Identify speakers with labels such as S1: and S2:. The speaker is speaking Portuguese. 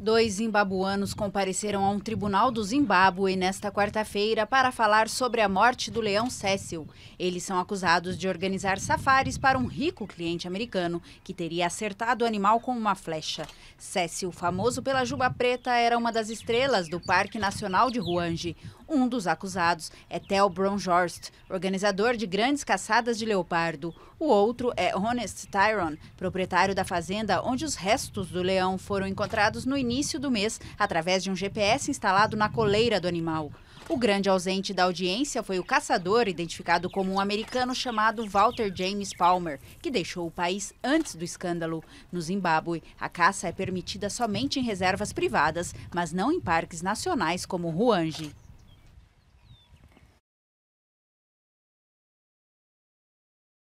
S1: Dois zimbabuanos compareceram a um tribunal do Zimbábue nesta quarta-feira para falar sobre a morte do leão Cecil. Eles são acusados de organizar safaris para um rico cliente americano que teria acertado o animal com uma flecha. Cecil, famoso pela juba preta, era uma das estrelas do Parque Nacional de Ruange. Um dos acusados é Theo Bronjorst, organizador de grandes caçadas de leopardo. O outro é Honest Tyron, proprietário da fazenda onde os restos do leão foram encontrados no início do mês através de um GPS instalado na coleira do animal. O grande ausente da audiência foi o caçador, identificado como um americano chamado Walter James Palmer, que deixou o país antes do escândalo. No Zimbábue, a caça é permitida somente em reservas privadas, mas não em parques nacionais como o Ruange.